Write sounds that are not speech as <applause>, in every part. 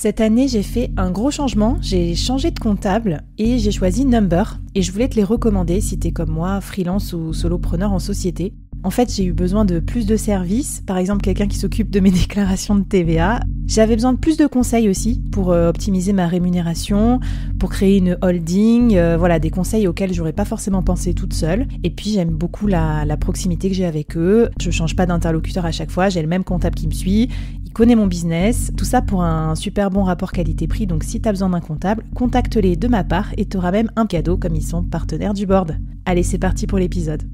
Cette année, j'ai fait un gros changement, j'ai changé de comptable et j'ai choisi Number et je voulais te les recommander si t'es comme moi, freelance ou solopreneur en société. En fait, j'ai eu besoin de plus de services, par exemple quelqu'un qui s'occupe de mes <laughs> déclarations de TVA. J'avais besoin de plus de conseils aussi pour euh, optimiser ma rémunération, pour créer une holding, euh, voilà, des conseils auxquels j'aurais pas forcément pensé toute seule. Et puis j'aime beaucoup la, la proximité que j'ai avec eux. Je change pas d'interlocuteur à chaque fois, j'ai le même comptable qui me suit, il connaît mon business, tout ça pour un super bon rapport qualité-prix. Donc si t'as besoin d'un comptable, contacte-les de ma part et t'auras même un cadeau comme ils sont partenaires du board. Allez, c'est parti pour l'épisode.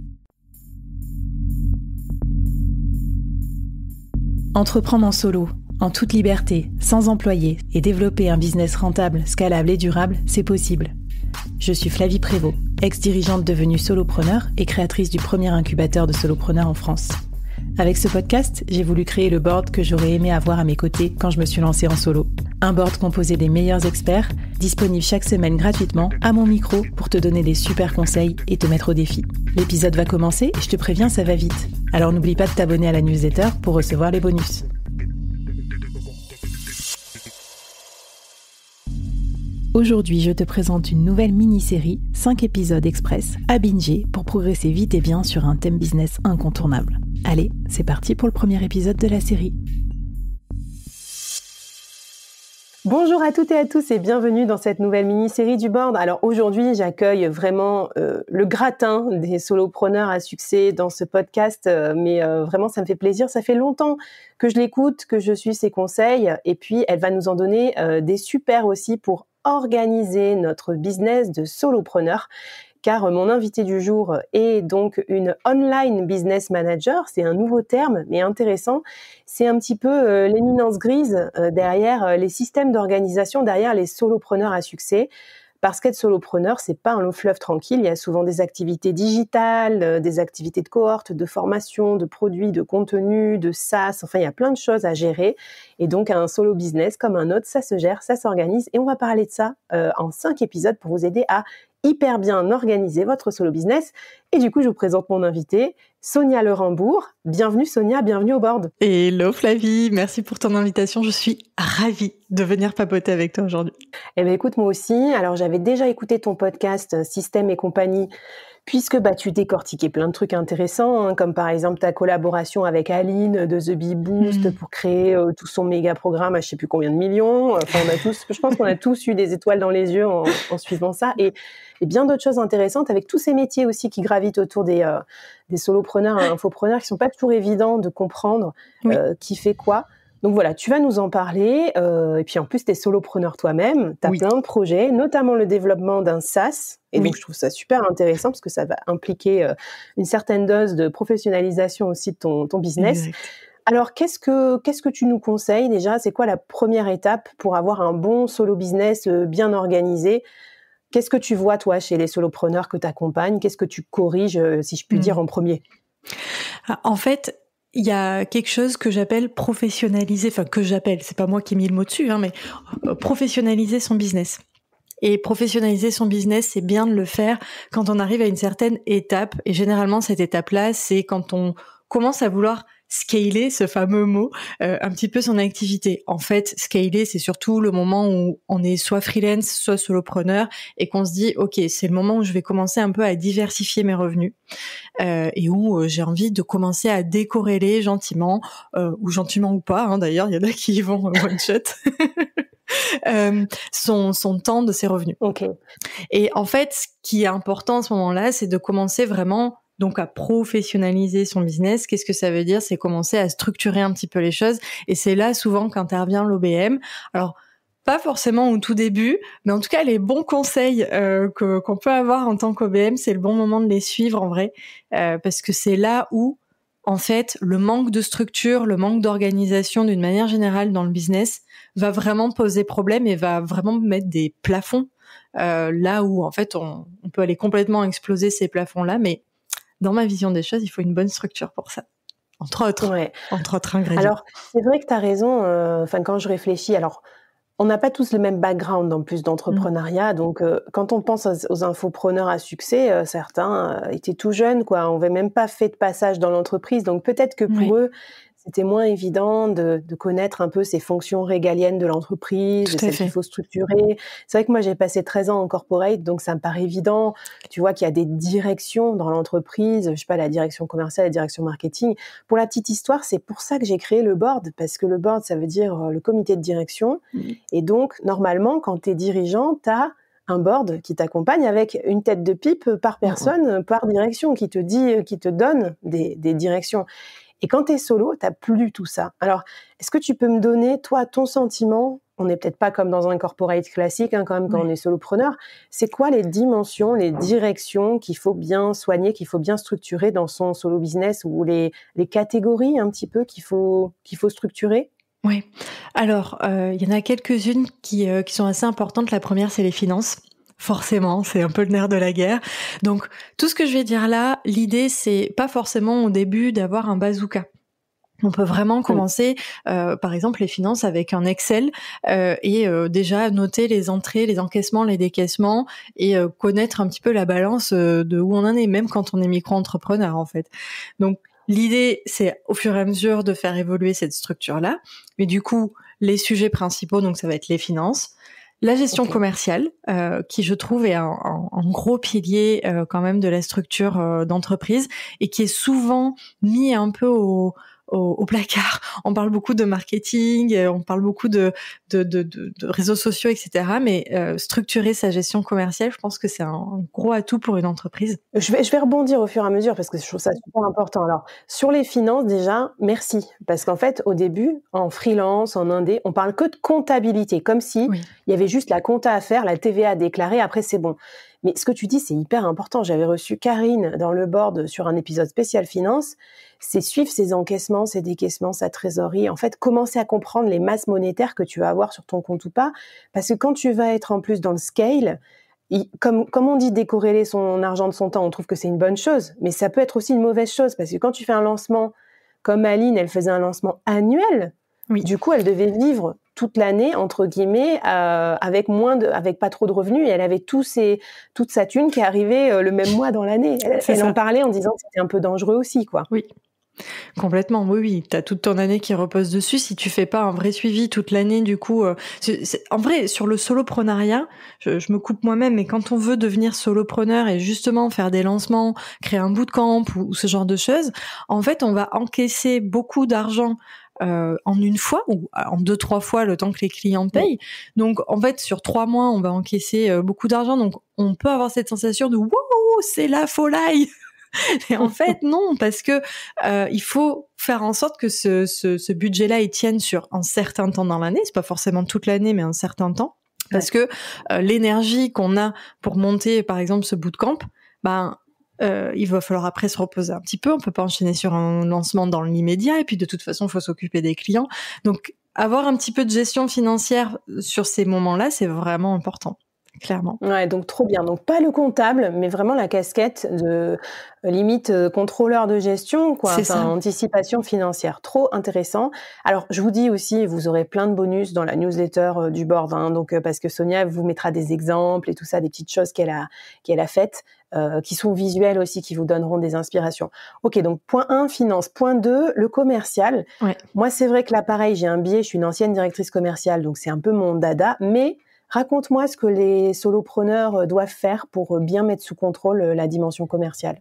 Entreprendre en solo, en toute liberté, sans employé, et développer un business rentable, scalable et durable, c'est possible. Je suis Flavie Prévost, ex-dirigeante devenue solopreneur et créatrice du premier incubateur de solopreneurs en France. Avec ce podcast, j'ai voulu créer le board que j'aurais aimé avoir à mes côtés quand je me suis lancée en solo. Un board composé des meilleurs experts, disponible chaque semaine gratuitement à mon micro pour te donner des super conseils et te mettre au défi. L'épisode va commencer je te préviens, ça va vite. Alors n'oublie pas de t'abonner à la newsletter pour recevoir les bonus. Aujourd'hui, je te présente une nouvelle mini-série, 5 épisodes express, à binger pour progresser vite et bien sur un thème business incontournable. Allez, c'est parti pour le premier épisode de la série. Bonjour à toutes et à tous et bienvenue dans cette nouvelle mini-série du board. Alors aujourd'hui, j'accueille vraiment euh, le gratin des solopreneurs à succès dans ce podcast, euh, mais euh, vraiment ça me fait plaisir. Ça fait longtemps que je l'écoute, que je suis ses conseils et puis elle va nous en donner des super aussi pour organiser notre business de solopreneur car mon invité du jour est donc une online business manager. C'est un nouveau terme, mais intéressant. C'est un petit peu euh, l'éminence grise euh, derrière euh, les systèmes d'organisation, derrière les solopreneurs à succès parce qu'être solopreneur, c'est pas un long fleuve tranquille. Il y a souvent des activités digitales, des activités de cohorte, de formation, de produits, de contenu, de SaaS. Enfin, il y a plein de choses à gérer. Et donc, un solo business comme un autre, ça se gère, ça s'organise. Et on va parler de ça en cinq épisodes pour vous aider à hyper bien organiser votre solo business. Et du coup, je vous présente mon invité, Sonia Le Bienvenue Sonia, bienvenue au board. Hello Flavie, merci pour ton invitation. Je suis ravie de venir papoter avec toi aujourd'hui. Eh bien écoute, moi aussi. Alors j'avais déjà écouté ton podcast euh, Système et compagnie puisque bah, tu décortiquais plein de trucs intéressants, hein, comme par exemple ta collaboration avec Aline de The Bee Boost hmm. pour créer euh, tout son méga programme à je sais plus combien de millions. Enfin, on a tous, je pense qu'on a tous eu des étoiles dans les yeux en, suivant ça. Et, bien d'autres choses intéressantes avec tous ces métiers aussi qui gravitent autour des, euh, des solopreneurs, infopreneurs, qui sont pas toujours évidents de comprendre euh, qui fait quoi. Donc voilà, tu vas nous en parler. Euh, et puis en plus, tu es solopreneur toi-même, tu as plein de projets, notamment le développement d'un SaaS. Et donc, je trouve ça super intéressant parce que ça va impliquer euh, une certaine dose de professionnalisation aussi de ton, business. Alors, qu'est-ce que, que tu nous conseilles déjà C'est quoi la première étape pour avoir un bon solo business euh, bien organisé Qu'est-ce que tu vois, toi, chez les solopreneurs que tu accompagnes Qu'est-ce que tu corriges, si je puis mmh. dire, en premier ah, En fait, il y a quelque chose que j'appelle professionnaliser, enfin que j'appelle, c'est pas moi qui ai mis le mot dessus, hein, mais euh, professionnaliser son business. Et professionnaliser son business, c'est bien de le faire quand on arrive à une certaine étape. Et généralement, cette étape-là, c'est quand on commence à vouloir scaler ce fameux mot euh, un petit peu son activité. En fait, scaler c'est surtout le moment où on est soit freelance, soit solopreneur et qu'on se dit OK, c'est le moment où je vais commencer un peu à diversifier mes revenus euh, et où euh, j'ai envie de commencer à décorréler gentiment ou gentiment ou pas hein, d'ailleurs, il y en a qui y vont one shot. <laughs> son, son, temps de ses revenus. Et en fait, ce qui est important à ce moment-là, c'est de commencer vraiment donc à professionnaliser son business. Qu'est-ce que ça veut dire C'est commencer à structurer un petit peu les choses. Et c'est là souvent qu'intervient l'OBM. Alors, pas forcément au tout début, mais en tout cas les bons conseils euh, qu'on peut avoir en tant qu'OBM, c'est le bon moment de les suivre en vrai, euh, parce que c'est là où en fait le manque de structure, le manque d'organisation d'une manière générale dans le business va vraiment poser problème et va vraiment mettre des plafonds euh, là où en fait on, on peut aller complètement exploser ces plafonds là, mais dans ma vision des choses, il faut une bonne structure pour ça. Entre autres, entre ingrédients. Alors, c'est vrai que tu as raison. Euh, enfin, quand je réfléchis, alors, on n'a pas tous le même background en plus d'entrepreneuriat. Mm. Donc, euh, quand on pense aux, infopreneurs à succès, euh, certains étaient tout jeunes, quoi. On n'avait même pas fait de passage dans l'entreprise. Donc, peut-être que pour eux, c'était moins évident de, connaître un peu ces fonctions régaliennes de l'entreprise, de celles qu'il faut structurer. C'est vrai que moi, j'ai passé 13 ans en corporate, donc ça me paraît évident. Tu vois qu'il y a des directions dans l'entreprise, je sais pas, la direction commerciale, la direction marketing. Pour la petite histoire, c'est pour ça que j'ai créé le board, parce que le board, ça veut dire euh, le comité de direction. Et donc, normalement, quand tu es dirigeant, tu as un board qui t'accompagne avec une tête de pipe par personne, par direction, qui te dit, euh, qui te donne des, des directions. Et quand tu es solo, tu plus du tout ça. Alors, est-ce que tu peux me donner, toi, ton sentiment on n'est peut-être pas comme dans un corporate classique, hein, quand même, quand on est solopreneur. C'est quoi les dimensions, les directions qu'il faut bien soigner, qu'il faut bien structurer dans son solo business ou les, les catégories un petit peu qu'il faut, qu'il faut structurer Oui. Alors, euh, il y en a quelques-unes qui, euh, qui sont assez importantes. La première, c'est les finances forcément, c'est un peu le nerf de la guerre. Donc tout ce que je vais dire là, l'idée c'est pas forcément au début d'avoir un bazooka. On peut vraiment commencer, euh, par exemple, les finances avec un Excel euh, et euh, déjà noter les entrées, les encaissements, les décaissements et connaître un petit peu la balance de où on en est, même quand on est micro-entrepreneur en fait. Donc l'idée, c'est au fur et à mesure de faire évoluer cette structure-là. Mais du coup, les sujets principaux, donc ça va être les finances, la gestion commerciale, euh, qui je trouve est un, gros pilier euh, quand même de la structure euh, d'entreprise et qui est souvent mis un peu au, au, placard. On parle beaucoup de marketing, euh, on parle beaucoup de, de, de, réseaux sociaux, etc. Mais euh, structurer sa gestion commerciale, je pense que c'est un gros atout pour une entreprise. Je vais, je vais rebondir au fur et à mesure parce que je trouve ça super important. Alors, sur les finances, déjà, merci. Parce qu'en fait, au début, en freelance, en indé, on parle que de comptabilité, comme si il y avait juste la compta à faire, la TVA à déclarer, après c'est bon. Mais ce que tu dis, c'est hyper important. J'avais reçu Karine dans le board sur un épisode spécial finance. C'est suivre ses encaissements, ses décaissements, sa trésorerie. En fait, commencer à comprendre les masses monétaires que tu vas avoir sur ton compte ou pas. Parce que quand tu vas être en plus dans le scale, comme, comme on dit décorréler son argent de son temps, on trouve que c'est une bonne chose. Mais ça peut être aussi une mauvaise chose. Parce que quand tu fais un lancement, comme Aline, elle faisait un lancement annuel. Oui. Du coup, elle devait vivre toute l'année entre guillemets euh, avec moins de, avec pas trop de revenus et elle avait tous ses, toute sa thune qui arrivait euh, le même mois dans l'année. Elle, en parlait en disant que c'était un peu dangereux aussi quoi. Oui. Complètement, oui, oui. Tu as toute ton année qui repose dessus. Si tu fais pas un vrai suivi toute l'année, du coup, euh, en vrai, sur le soloprenariat, je, je me coupe moi-même, mais quand on veut devenir solopreneur et justement faire des lancements, créer un bootcamp camp ou ce genre de choses, en fait, on va encaisser beaucoup d'argent euh, en une fois ou euh, en deux trois fois le temps que les clients payent. Donc en fait sur trois mois on va encaisser euh, beaucoup d'argent. Donc on peut avoir cette sensation de waouh c'est la folie. <laughs> et en <laughs> fait non parce que il faut faire en sorte que ce, budget-là il tienne sur un certain temps dans l'année. C'est pas forcément toute l'année mais un certain temps parce que l'énergie qu'on a pour monter par exemple ce bootcamp, ben euh, il va falloir après se reposer un petit peu. On peut pas enchaîner sur un lancement dans l'immédiat. Et puis de toute façon, il faut s'occuper des clients. Donc avoir un petit peu de gestion financière sur ces moments-là, c'est vraiment important clairement. Ouais, donc trop bien. Donc pas le comptable, mais vraiment la casquette de euh, limite euh, contrôleur de gestion, quoi. Enfin, ça. anticipation financière. Trop intéressant. Alors, je vous dis aussi, vous aurez plein de bonus dans la newsletter euh, du board, hein, donc parce que Sonia vous mettra des exemples et tout ça, des petites choses qu'elle a qu'elle a faites, qui sont visuelles aussi, qui vous donneront des inspirations. Ok, donc point 1, finance. Point 2, le commercial. Ouais. Moi, c'est vrai que là, pareil, j'ai un biais. Je suis une ancienne directrice commerciale, donc c'est un peu mon dada, mais Raconte-moi ce que les solopreneurs euh, doivent faire pour euh, bien mettre sous contrôle euh, la dimension commerciale.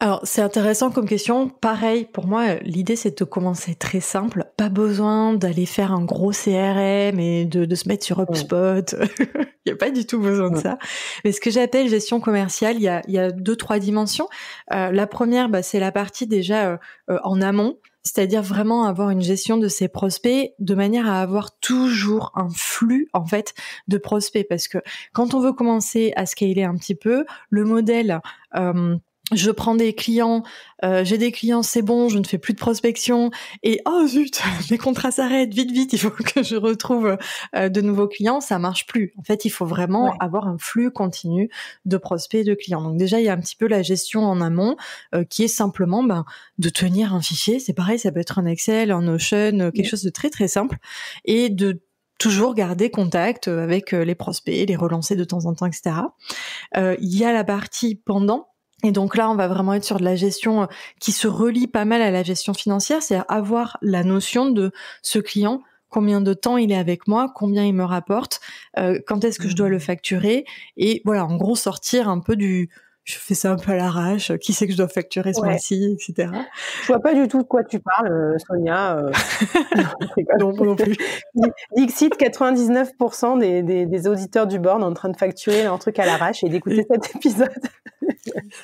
Alors, c'est intéressant comme question. Pareil, pour moi, l'idée, c'est de commencer très simple. Pas besoin d'aller faire un gros CRM et de, se mettre sur HubSpot. Il <laughs> n'y a pas du tout besoin de ça. Mais ce que j'appelle gestion commerciale, il y a, deux, trois dimensions. la première, bah, c'est la partie déjà en amont c'est-à-dire vraiment avoir une gestion de ses prospects de manière à avoir toujours un flux en fait de prospects parce que quand on veut commencer à scaler un petit peu, le modèle euh, je prends des clients, euh, j'ai des clients, c'est bon, je ne fais plus de prospection et oh zut, mes <laughs> contrats s'arrêtent, vite vite, il faut que je retrouve euh, de nouveaux clients, ça marche plus. En fait, il faut vraiment avoir un flux continu de prospects et de clients. Donc déjà, il y a un petit peu la gestion en amont euh, qui est simplement ben, de tenir un fichier, c'est pareil, ça peut être un Excel, un Notion, quelque chose de très très simple et de toujours garder contact avec les prospects, les relancer de temps en temps, etc. Il y a la partie pendant et donc là, on va vraiment être sur de la gestion euh, qui se relie pas mal à la gestion financière, c'est-à-dire avoir la notion de ce client, combien de temps il est avec moi, combien il me rapporte, euh, quand est-ce que je dois le mmh. facturer, et voilà, en gros sortir un peu du, je fais ça un peu à l'arrache, qui c'est que je dois facturer ce mois-ci, etc. Je vois pas du tout de quoi tu parles, euh, Sonia. Euh. <laughs> Non, non, non plus. Dixit, 99% des, des, auditeurs du board en train de facturer un truc à l'arrache et d'écouter cet épisode.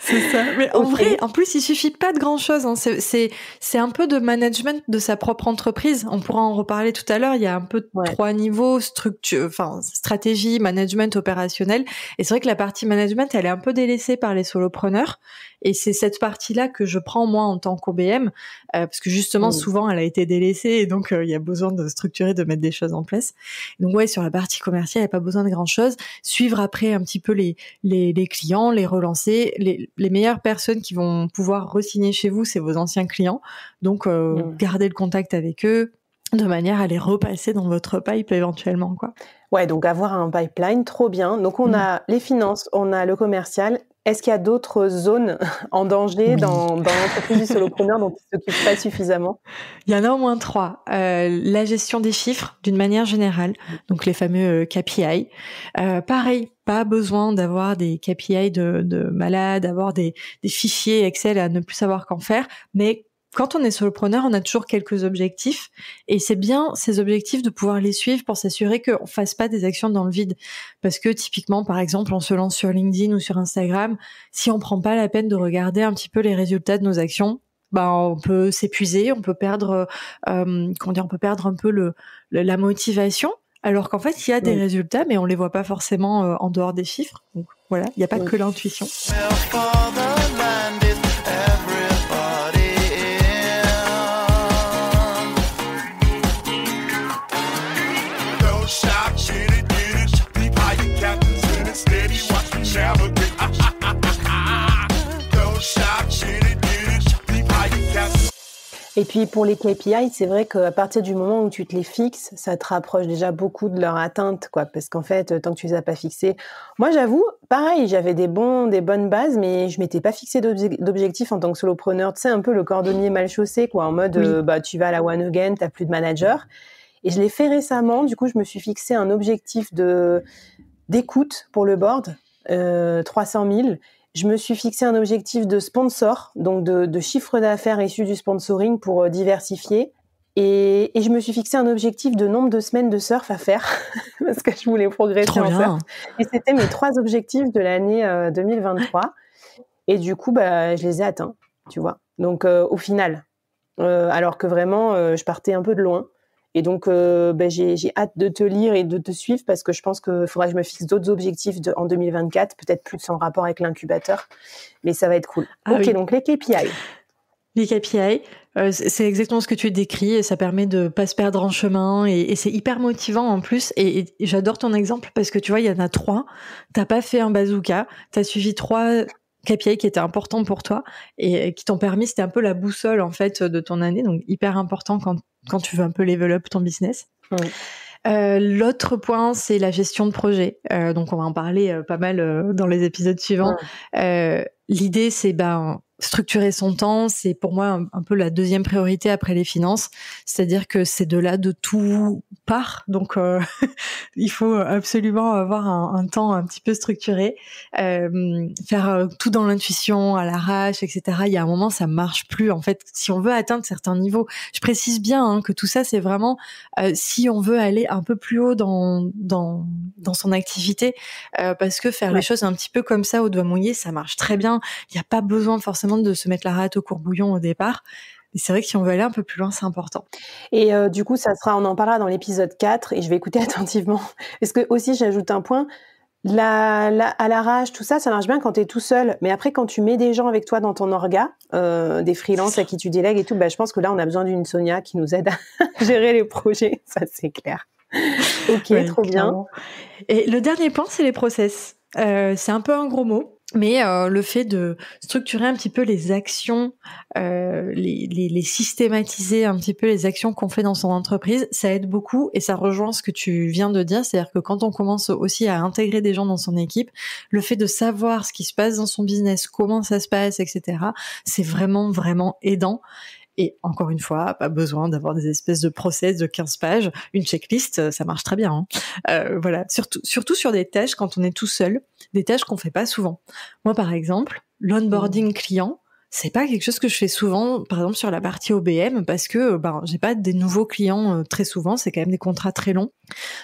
c'est ça. Mais en vrai, en plus, il suffit pas de grand-chose. Hein. C'est un peu de management de sa propre entreprise. On pourra en reparler tout à l'heure. Il y a un peu trois niveaux, structure, enfin, stratégie, management, opérationnel. Et c'est vrai que la partie management, elle est un peu délaissée par les solopreneurs. Et c'est cette partie-là que je prends moi en tant qu'OBM, euh, parce que justement, mm. souvent, elle a été délaissée et donc euh, il y a besoin de structurer, de mettre des choses en place. Donc ouais, sur la partie commerciale, il n'y a pas besoin de grand-chose. Suivre après un petit peu les, les, clients, les relancer. Les, les, meilleures personnes qui vont pouvoir resigner chez vous, c'est vos anciens clients. Donc euh, mm. garder le contact avec eux de manière à les repasser dans votre pipe éventuellement quoi. Ouais, donc avoir un pipeline, trop bien. Donc on mmh. a les finances, on a le commercial. Est-ce qu'il y a d'autres zones <laughs> en danger dans, l'entreprise du solopreneur dont tu ne pas suffisamment Il y en a au moins trois. Euh, la gestion des chiffres d'une manière générale, donc les fameux euh, KPI. Euh, pareil, pas besoin d'avoir des KPI de, de malade, d'avoir des, des fichiers Excel à ne plus savoir qu'en faire, mais quand on est solopreneur, on a toujours quelques objectifs et c'est bien ces objectifs de pouvoir les suivre pour s'assurer qu'on fasse pas des actions dans le vide. Parce que typiquement, par exemple, on se lance sur LinkedIn ou sur Instagram, si on prend pas la peine de regarder un petit peu les résultats de nos actions, ben on peut s'épuiser, on peut perdre, euh, euh, on peut perdre un peu le, la motivation. Alors qu'en fait, il y a des résultats, mais on les voit pas forcément euh, en dehors des chiffres. Donc voilà, il n'y a pas que l'intuition. Et puis pour les KPI, c'est vrai qu'à partir du moment où tu te les fixes, ça te rapproche déjà beaucoup de leur atteinte, quoi. Parce qu'en fait, euh, tant que tu les as pas fixés, moi j'avoue, pareil, j'avais des bons, des bonnes bases, mais je m'étais pas fixé d'objectifs en tant que solopreneur. Tu sais, un peu le cordonnier mal chaussé, quoi, en mode, euh, bah tu vas à la one again, t'as plus de manager. Et je l'ai fait récemment. Du coup, je me suis fixé un objectif de d'écoute pour le board, euh, 300 000. Je me suis fixé un objectif de sponsor, donc de, chiffre d'affaires issu du sponsoring pour euh, diversifier. Et, je me suis fixé un objectif de nombre de semaines de surf à faire <laughs> parce que je voulais progresser en surf. Et c'était mes trois objectifs de l'année 2023. Euh, et du coup, bah, je les ai atteints, tu vois. Donc euh, au final, alors que vraiment, je partais un peu de loin. Et donc, euh, ben, j'ai, hâte de te lire et de te suivre parce que je pense qu'il faudra que je me fixe d'autres objectifs en 2024, peut-être plus en rapport avec l'incubateur, mais ça va être cool. Ah ok, donc les KPI. Les KPI, euh, c'est exactement ce que tu décris et ça permet de pas se perdre en chemin et, c'est hyper motivant en plus et, j'adore ton exemple parce que tu vois il y en a trois, t'as pas fait un bazooka, tu as suivi trois KPI qui étaient importants pour toi et euh, qui t'ont permis, c'était un peu la boussole en fait de ton année, donc hyper important quand quand tu veux un peu level up ton business. Euh, l'autre point, c'est la gestion de projet. Euh, donc, on va en parler euh, pas mal dans les épisodes suivants. L'idée, c'est ben, structurer son temps, c'est pour moi un, peu la deuxième priorité après les finances. C'est-à-dire que c'est de là de tout part. Donc, euh, <laughs> il faut absolument avoir un, temps un petit peu structuré, euh, faire euh, tout dans l'intuition, à l'arrache, etc. Il y a un moment, ça marche plus. En fait, si on veut atteindre certains niveaux, je précise bien hein, que tout ça, c'est vraiment si on veut aller un peu plus haut dans dans, dans son activité, parce que faire les choses un petit peu comme ça au doigt mouillé, ça marche très bien. Il n'y a pas besoin forcément de se mettre la rate au courbouillon au départ. mais c'est vrai que si on veut aller un peu plus loin, c'est important. Et euh, du coup, ça sera, on en parlera dans l'épisode 4 et je vais écouter <laughs> attentivement. Parce que aussi, j'ajoute un point. La, la, à l'arrache, tout ça, ça marche bien quand tu es tout seul. Mais après, quand tu mets des gens avec toi dans ton orga, euh, des freelances à qui tu délègues et tout, bah, je pense que là, on a besoin d'une Sonia qui nous aide à <laughs> gérer les projets. Ça, c'est clair. Ok, trop bien. Et le dernier point, c'est les process. Euh, c'est un peu un gros mot, mais euh, le fait de structurer un petit peu les actions, euh, les, les, systématiser un petit peu les actions qu'on fait dans son entreprise, ça aide beaucoup et ça rejoint ce que tu viens de dire, c'est-à-dire que quand on commence aussi à intégrer des gens dans son équipe, le fait de savoir ce qui se passe dans son business, comment ça se passe, etc., c'est vraiment vraiment aidant et encore une fois, pas besoin d'avoir des espèces de process de 15 pages. Une checklist, euh, ça marche très bien. Hein. Euh, voilà, surtout, surtout sur des tâches quand on est tout seul, des tâches qu'on fait pas souvent. Moi, par exemple, l'onboarding mmh. client, c'est pas quelque chose que je fais souvent, par exemple sur la partie OBM, parce que euh, ben, j'ai pas des nouveaux clients très souvent, c'est quand même des contrats très longs.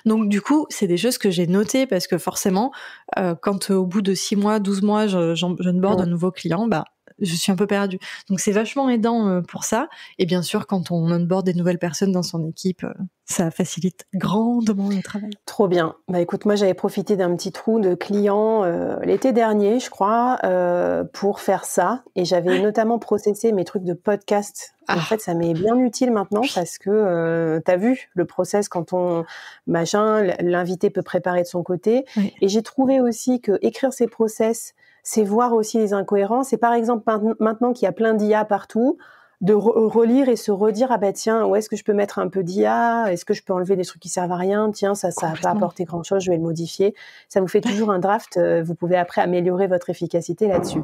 Donc du coup, c'est des choses que j'ai notées, parce que forcément, quand au bout de 6 mois, 12 mois, je, ne borde un nouveau client, bah, je suis un peu perdu. Donc c'est vachement aidant euh, pour ça. Et bien sûr, quand on onboard des nouvelles personnes dans son équipe, euh, ça facilite grandement le travail. Trop bien. Bah écoute, moi j'avais profité d'un petit trou de clients euh, l'été dernier, je crois, pour faire ça. Et j'avais ah. notamment processé mes trucs de podcast. En ah. fait, ça m'est bien utile maintenant parce que t'as tu as vu le process quand on machin, l'invité peut préparer de son côté. Et j'ai trouvé aussi que écrire ses process, c'est voir aussi les incohérences. Et par exemple, maintenant qu'il y a plein d'IA partout, de euh, relire et se redire ah ben bah, tiens où est-ce que je peux mettre un peu d'IA est-ce que je peux enlever des trucs qui servent à rien tiens ça ça n'a pas apporté grand chose je vais le modifier ça vous fait toujours un draft euh, vous pouvez après améliorer votre efficacité là-dessus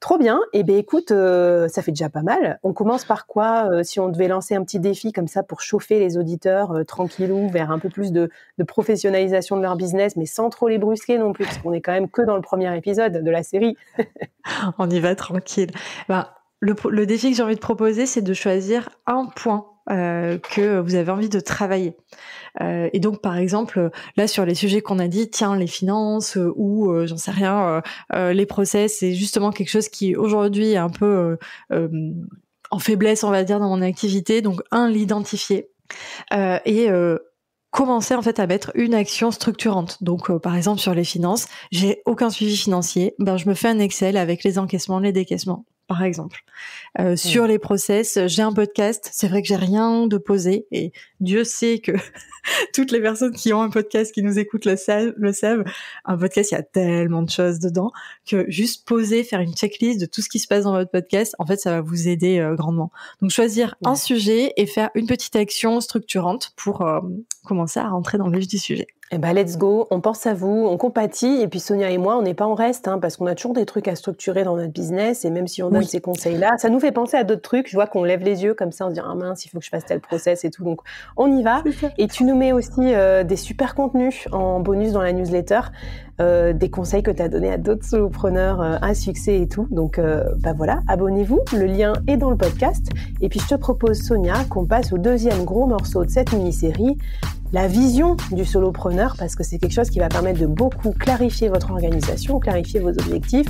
trop bien et eh ben écoute euh, ça fait déjà pas mal on commence par quoi si on devait lancer un petit défi comme ça pour chauffer les auditeurs tranquillou vers un peu plus de, de, professionnalisation de leur business mais sans trop les brusquer non plus parce qu'on est quand même que dans le premier épisode de la série <laughs> on y va tranquille ben, le, défi que j'ai envie de proposer, c'est de choisir un point euh, que vous avez envie de travailler. Euh, et donc, par exemple, là sur les sujets qu'on a dit, tiens, les finances euh, ou j'en sais rien, les process, c'est justement quelque chose qui aujourd'hui est un peu en faiblesse, on va dire, dans mon activité. Donc, un, l'identifier et commencer en fait à mettre une action structurante. Donc par exemple sur les finances, j'ai aucun suivi financier, ben je me fais un Excel avec les encaissements, les décaissements par exemple. Euh, sur les process, j'ai un podcast. C'est vrai que j'ai rien de posé et Dieu sait que <laughs> toutes les personnes qui ont un podcast, qui nous écoutent le savent, le savent. Un podcast, il y a tellement de choses dedans que juste poser, faire une checklist de tout ce qui se passe dans votre podcast, en fait, ça va vous aider euh, grandement. Donc, choisir un sujet et faire une petite action structurante pour euh, commencer à rentrer dans le vif du sujet. Eh ben, let's go. On pense à vous, on compatit. Et puis, Sonia et moi, on n'est pas en reste, hein, parce qu'on a toujours des trucs à structurer dans notre business. Et même si on donne ces conseils-là, ça nous fait penser à d'autres trucs. Je vois qu'on lève les yeux comme ça, en se disant ah mince, il faut que je fasse tel process et tout. Donc, on y va. Et tu nous mets aussi euh, des super contenus en bonus dans la newsletter, euh, des conseils que tu as donnés à d'autres solopreneurs euh, à succès et tout. Donc bah voilà, abonnez-vous, le lien est dans le podcast. Et puis je te propose, Sonia, qu'on passe au deuxième gros morceau de cette mini-série, la vision du solopreneur, parce que c'est quelque chose qui va permettre de beaucoup clarifier votre organisation, clarifier vos objectifs.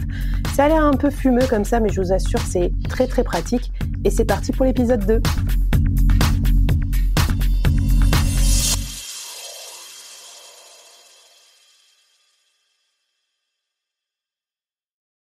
Ça a l'air un peu fumeux comme ça, mais je vous assure, c'est très très pratique. Et c'est parti pour l'épisode 2.